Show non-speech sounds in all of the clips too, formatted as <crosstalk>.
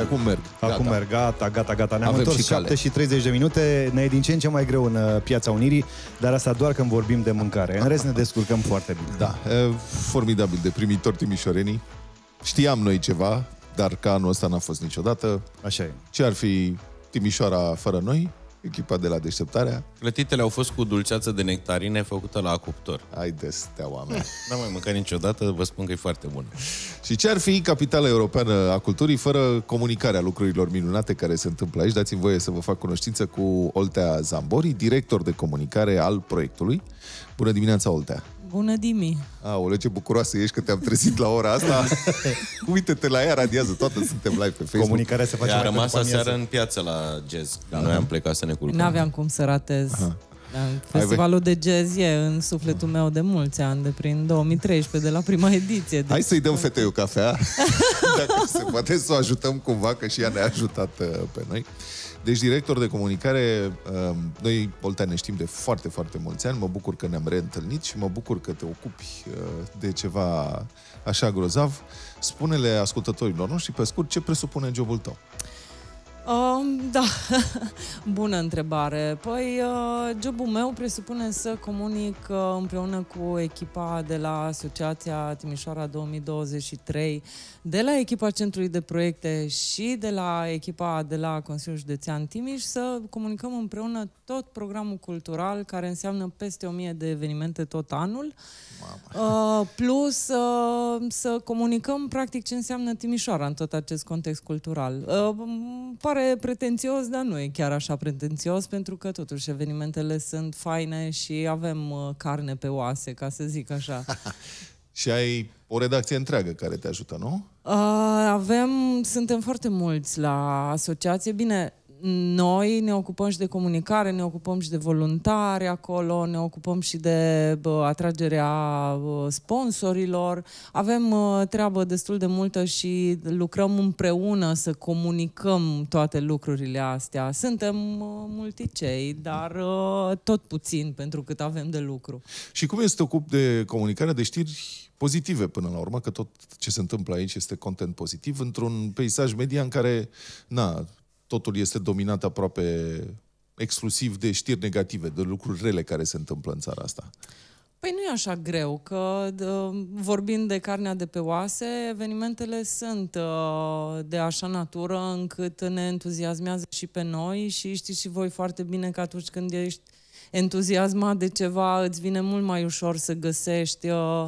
Acum merg. Acum merg, gata, gata, gata. Ne-am Avem întors și 7 și 30 de minute. Ne e din ce în ce mai greu în uh, Piața Unirii, dar asta doar când vorbim de mâncare. În rest ne descurcăm foarte bine. Da, e, formidabil de primitor timișorenii. Știam noi ceva, dar ca anul ăsta n-a fost niciodată. Așa e. Ce ar fi Timișoara fără noi? echipa de la deșteptarea. Clătitele au fost cu dulceață de nectarine făcută la cuptor. Ai de steaua mea. <laughs> N-am mai mâncat niciodată, vă spun că e foarte bună. Și ce ar fi capitala europeană a culturii fără comunicarea lucrurilor minunate care se întâmplă aici? Dați-mi voie să vă fac cunoștință cu Oltea Zambori, director de comunicare al proiectului. Bună dimineața, Oltea! Bună, Dimi! Aole, ce bucuroasă ești că te-am trezit la ora asta. <laughs> Uite-te la ea, radiază, toată suntem live pe Facebook. Comunicarea se face Ea a rămas aseară în piață la jazz. Da. Noi am plecat să ne culcăm. N-aveam cum să ratez. Aha. Da, festivalul de jazz e în sufletul meu de mulți ani, de prin 2013, de la prima ediție. Deci... Hai să-i dăm fetei o cafea, <laughs> dacă se poate să o ajutăm cumva, că și ea ne-a ajutat uh, pe noi. Deci director de comunicare, ehm, noi Oltean știm de foarte, foarte mulți ani, mă bucur că ne-am reîntâlnit și mă bucur că te ocupi ehm, de ceva așa grozav. Spune-le ascultătorilor noștri, pe scurt, ce presupune jobul tău. Um, da, <laughs> bună întrebare. Păi, uh, jobul meu presupune să comunic uh, împreună cu echipa de la Asociația Timișoara 2023, de la echipa Centrului de Proiecte și de la echipa de la Consiliul Județean Timiș, să comunicăm împreună tot programul cultural, care înseamnă peste 1000 de evenimente tot anul, Mama. Uh, plus uh, să comunicăm practic ce înseamnă Timișoara în tot acest context cultural. Uh, pare pretențios, dar nu e chiar așa pretențios, pentru că totuși evenimentele sunt faine și avem carne pe oase, ca să zic așa. <laughs> Și ai o redacție întreagă care te ajută, nu? avem, suntem foarte mulți la asociație. Bine, noi ne ocupăm și de comunicare, ne ocupăm și de voluntari acolo, ne ocupăm și de bă, atragerea sponsorilor. Avem bă, treabă destul de multă și lucrăm împreună să comunicăm toate lucrurile astea. Suntem bă, multicei, dar bă, tot puțin pentru cât avem de lucru. Și cum este ocup de comunicare, de știri pozitive până la urmă, că tot ce se întâmplă aici este content pozitiv într-un peisaj media în care, na, totul este dominat aproape exclusiv de știri negative, de lucruri rele care se întâmplă în țara asta. Păi nu e așa greu, că vorbind de carnea de pe oase, evenimentele sunt uh, de așa natură încât ne entuziasmează și pe noi și știți și voi foarte bine că atunci când ești entuziasmat de ceva, îți vine mult mai ușor să găsești uh,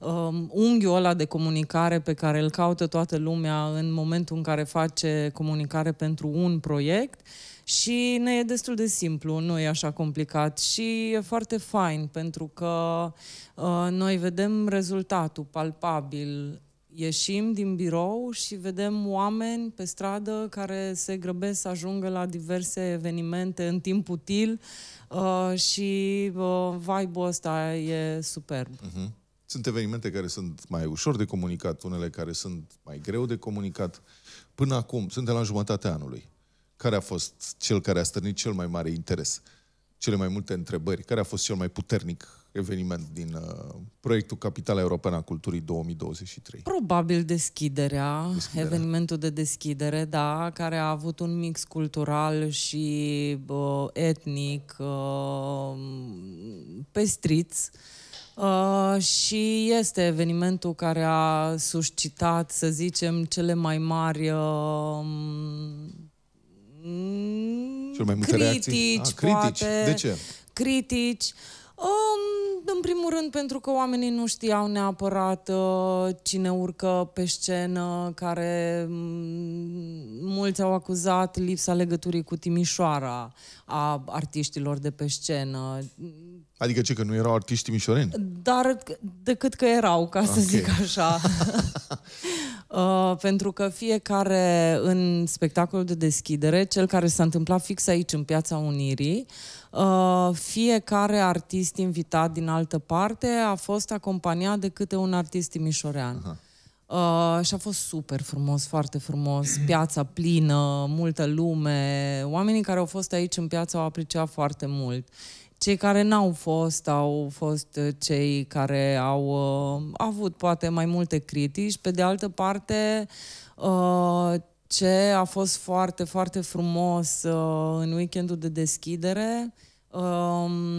um, unghiul ăla de comunicare pe care îl caută toată lumea în momentul în care face comunicare pentru un proiect și ne e destul de simplu, nu e așa complicat și e foarte fain pentru că uh, noi vedem rezultatul palpabil ieșim din birou și vedem oameni pe stradă care se grăbesc să ajungă la diverse evenimente în timp util uh, și uh, vibe-ul ăsta e superb. Uh-huh. Sunt evenimente care sunt mai ușor de comunicat, unele care sunt mai greu de comunicat. Până acum, suntem la jumătatea anului. Care a fost cel care a stârnit cel mai mare interes? Cele mai multe întrebări? Care a fost cel mai puternic eveniment din uh, proiectul Capitala Europeană a Culturii 2023? Probabil deschiderea, deschiderea, evenimentul de deschidere, da, care a avut un mix cultural și uh, etnic uh, pestriț. Uh, Uh, și este evenimentul care a suscitat, să zicem, cele mai mari uh, cele mai critici, Ah, critici. Poate, De ce? Critici. Um, în primul rând pentru că oamenii nu știau neapărat uh, cine urcă pe scenă, care mm, mulți au acuzat lipsa legăturii cu Timișoara a artiștilor de pe scenă. Adică ce, că nu erau artiști timișoreni? Dar decât că erau, ca okay. să zic așa. <laughs> <laughs> Uh, pentru că fiecare în spectacolul de deschidere, cel care s-a întâmplat fix aici, în Piața Unirii, Uh, fiecare artist invitat din altă parte a fost acompaniat de câte un artist timișorean. Uh, și a fost super frumos, foarte frumos, piața plină, multă lume. Oamenii care au fost aici în piață au apreciat foarte mult. Cei care n-au fost au fost cei care au uh, avut poate mai multe critici. Pe de altă parte, uh, ce a fost foarte, foarte frumos uh, în weekendul de deschidere. Uh,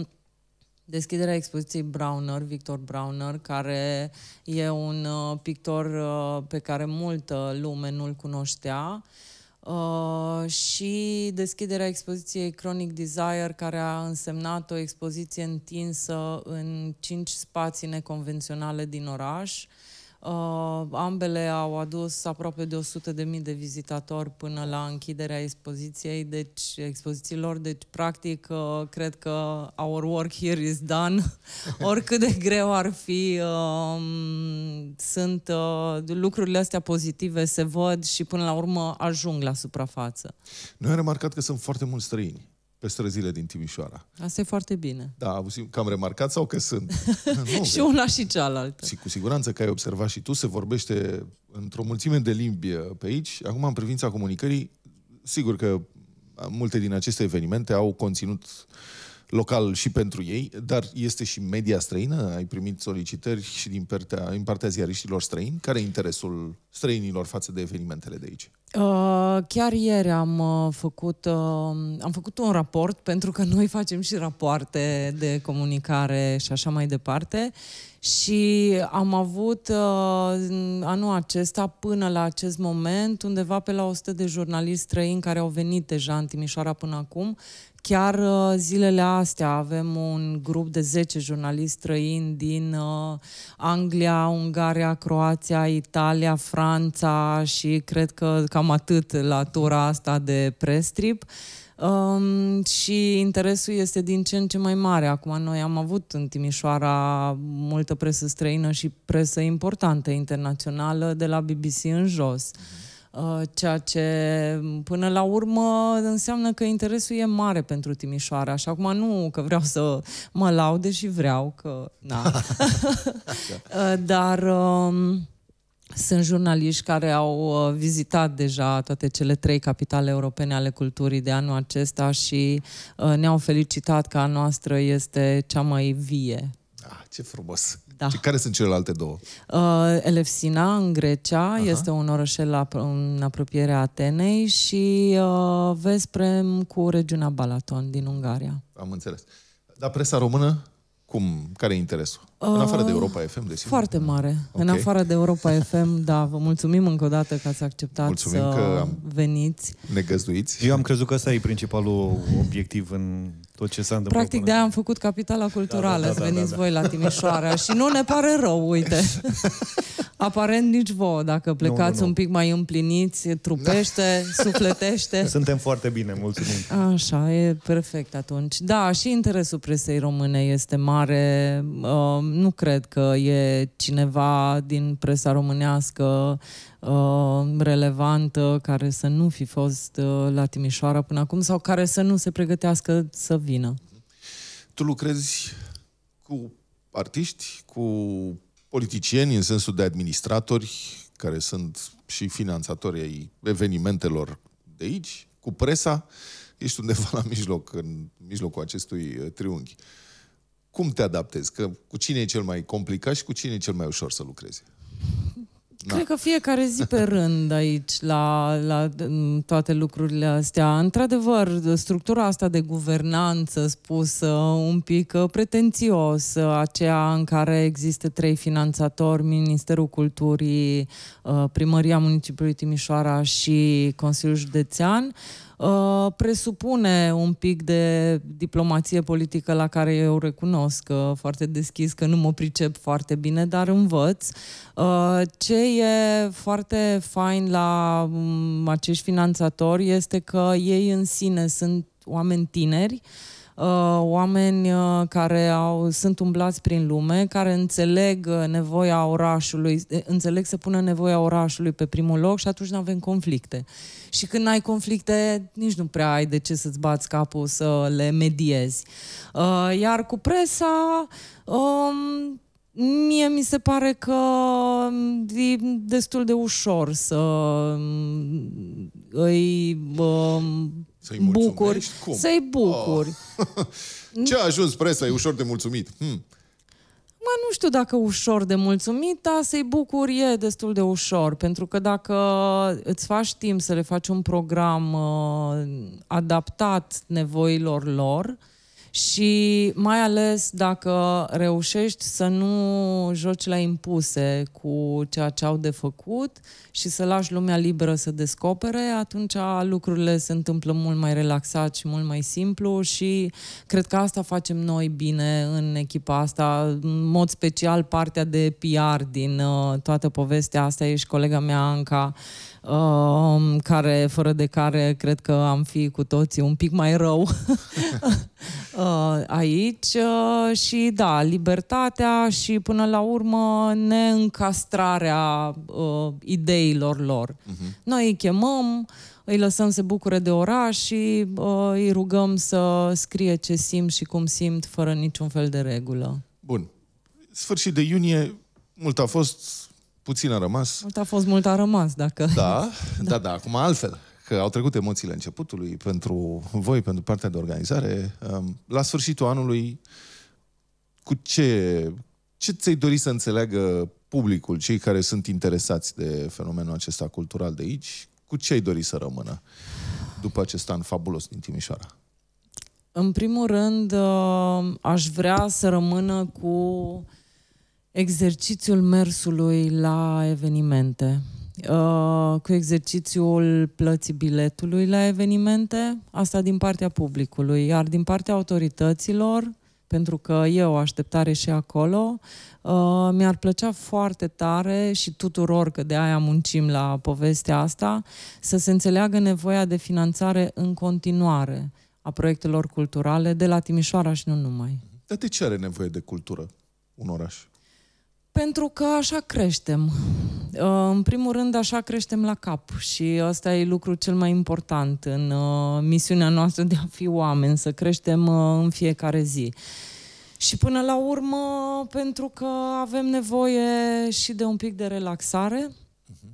deschiderea expoziției Browner, Victor Browner, care e un uh, pictor uh, pe care multă lume nu-l cunoștea. Uh, și deschiderea expoziției Chronic Desire, care a însemnat o expoziție întinsă în cinci spații neconvenționale din oraș. Uh, Uh, ambele au adus aproape de 100.000 de vizitatori până la închiderea expoziției, deci expozițiilor, deci practic uh, cred că our work here is done. <laughs> Oricât de greu ar fi, uh, sunt uh, lucrurile astea pozitive se văd și până la urmă ajung la suprafață. Noi am remarcat că sunt foarte mulți străini pe străzile din Timișoara. Asta e foarte bine. Da, că am remarcat sau că sunt? <laughs> nu, și una și cealaltă. Și cu siguranță că ai observat și tu, se vorbește într-o mulțime de limbi uh, pe aici. Acum, în privința comunicării, sigur că uh, multe din aceste evenimente au conținut uh, local și pentru ei, dar este și media străină? Ai primit solicitări și din partea, din partea ziariștilor străini? Care e interesul străinilor față de evenimentele de aici? Uh, chiar ieri am uh, făcut, uh, am făcut un raport, pentru că noi facem și rapoarte de comunicare și așa mai departe. Și am avut uh, anul acesta, până la acest moment, undeva pe la 100 de jurnaliști străini care au venit deja în Timișoara până acum, Chiar uh, zilele astea avem un grup de 10 jurnaliști străini din uh, Anglia, Ungaria, Croația, Italia, Franța și cred că cam atât la tura asta de prestrip. Um, și interesul este din ce în ce mai mare. Acum noi am avut în Timișoara multă presă străină și presă importantă internațională de la BBC în jos. Uh-huh Uh, ceea ce până la urmă înseamnă că interesul e mare pentru Timișoara. Așa acum nu că vreau să mă laude și vreau că... Na. Da. <laughs> <laughs> Uh, dar um, sunt jurnaliști care au uh, vizitat deja toate cele trei capitale europene ale culturii de anul acesta și uh, ne-au felicitat că a noastră este cea mai vie. Ah, ce frumos! Da. Și care sunt celelalte două? Uh, Elefsina, în Grecia, uh-huh. este un orășel la, în apropierea Atenei și uh, Vesprem cu regiunea Balaton din Ungaria. Am înțeles. Dar presa română, cum? Care e interesul? În afară de uh, Europa FM, desigur. Foarte mare. Okay. În afară de Europa <laughs> FM, da, vă mulțumim încă o dată că ați acceptat mulțumim să că am veniți. Ne găzduiți. Eu am crezut că ăsta e principalul obiectiv în tot ce s-a întâmplat. Practic, de-aia am făcut Capitala Culturală, da, da, da, să da, veniți da, da. voi la Timișoara. <laughs> și nu ne pare rău, uite. <laughs> Aparent nici voi, dacă plecați nu, nu, nu. un pic mai împliniți, trupește, da. sufletește. Suntem foarte bine, mulțumim. Așa, e perfect atunci. Da, și interesul presei române este mare. Uh, nu cred că e cineva din presa românească uh, relevantă care să nu fi fost uh, la Timișoara până acum sau care să nu se pregătească să vină. Tu lucrezi cu artiști, cu politicieni în sensul de administratori care sunt și finanțatori ai evenimentelor de aici, cu presa, ești undeva la mijloc, în mijlocul acestui uh, triunghi. Uh, cum te adaptezi? Că cu cine e cel mai complicat și cu cine e cel mai ușor să lucrezi? Da. Cred că fiecare zi pe rând aici, la, la toate lucrurile astea. Într-adevăr, structura asta de guvernanță spusă un pic uh, pretențios, uh, aceea în care există trei finanțatori, Ministerul Culturii, uh, Primăria Municipiului Timișoara și Consiliul Județean, uh, Uh, presupune un pic de diplomație politică la care eu recunosc că uh, foarte deschis, că nu mă pricep foarte bine, dar învăț. Uh, ce e foarte fain la um, acești finanțatori este că ei în sine sunt oameni tineri, Uh, oameni uh, care au, sunt umblați prin lume, care înțeleg uh, nevoia orașului, înțeleg să pună nevoia orașului pe primul loc și atunci nu avem conflicte. Și când ai conflicte, nici nu prea ai de ce să-ți bați capul să le mediezi. Iar cu presa, um, Mie mi se pare că um, e destul de ușor să um, îi um, să-i bucuri. Cum? Să-i bucuri. Oh. Ce a ajuns presa? E ușor de mulțumit. Hmm. Mă, nu știu dacă ușor de mulțumit, dar să-i bucuri e destul de ușor, pentru că dacă îți faci timp să le faci un program uh, adaptat nevoilor lor, uh, și mai ales dacă reușești să nu joci la impuse cu ceea ce au de făcut și să lași lumea liberă să descopere, atunci lucrurile se întâmplă mult mai relaxat și mult mai simplu și cred că asta facem noi bine în echipa asta, în mod special partea de PR din uh, toată povestea asta. Ești colega mea, Anca, Um, care, fără de care cred că am fi cu toții un pic mai rău <laughs> uh, aici. Uh, și da, libertatea și până la urmă neîncastrarea uh, ideilor lor. Uh-huh. Noi îi chemăm, îi lăsăm să bucure de oraș și uh, îi rugăm să scrie ce simt și cum simt fără niciun fel de regulă. Bun. Sfârșit de iunie, mult a fost, puțin a rămas. Mult a fost, mult a rămas, dacă... Da, da, <laughs> da, da acum altfel că au trecut emoțiile începutului pentru voi, pentru partea de organizare. Um, la sfârșitul anului, cu ce, ce ți-ai dori să înțeleagă publicul, cei care sunt interesați de fenomenul acesta cultural de aici, cu ce ai dori să rămână după acest an fabulos din Timișoara? În primul rând, uh, aș vrea să rămână cu exercițiul mersului la evenimente, uh, cu exercițiul plății biletului la evenimente, asta din partea publicului, iar din partea autorităților, pentru că e o așteptare și acolo. Uh, mi-ar plăcea foarte tare și tuturor, că de aia muncim la povestea asta, să se înțeleagă nevoia de finanțare în continuare a proiectelor culturale de la Timișoara și nu numai. Dar de ce are nevoie de cultură un oraș? Pentru că așa creștem. Uh, în primul rând, așa creștem la cap și asta e lucru cel mai important în uh, misiunea noastră de a fi oameni, să creștem uh, în fiecare zi. Și până la urmă, pentru că avem nevoie și de un pic de relaxare, mhm.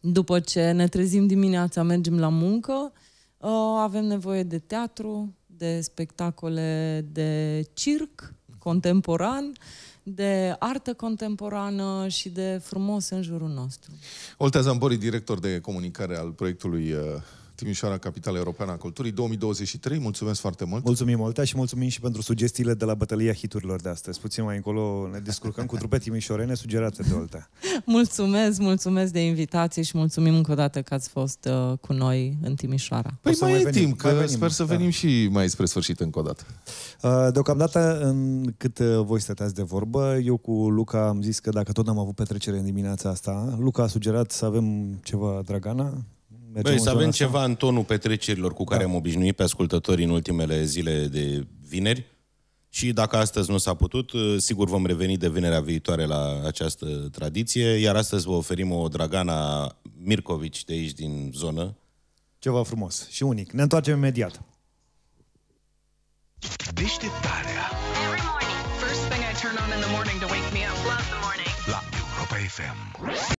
după ce ne trezim dimineața, mergem la muncă, avem nevoie de teatru, de spectacole de circ contemporan, de artă contemporană și de frumos în jurul nostru. Oltea Zambori, director de comunicare al proiectului uh, Timișoara, Capitala Europeană a Culturii 2023. Mulțumesc foarte mult! Mulțumim, multe da, și mulțumim și pentru sugestiile de la bătălia hiturilor de astăzi. Puțin mai încolo ne descurcăm cu trupe timișorene sugerate de Oltea. <laughs> mulțumesc, mulțumesc de invitație și mulțumim încă o dată că ați fost uh, cu noi în Timișoara. Păi mai, mai e venim, timp, că venim, sper să da. venim și mai spre sfârșit încă o dată. Uh, deocamdată, în cât uh, voi stăteați de vorbă, eu cu Luca am zis că dacă tot am avut petrecere în dimineața asta, Luca a sugerat să avem ceva Dragana, mergem Băi, să avem asta. ceva în tonul petrecerilor cu care da. am obișnuit pe ascultătorii în ultimele zile de vineri. Și dacă astăzi nu s-a putut, uh, sigur vom reveni de vinerea viitoare la această tradiție, iar astăzi vă oferim o dragana Mircovici de aici din zonă. Ceva frumos și unic. Ne întoarcem imediat. Deșteptarea La Europa FM.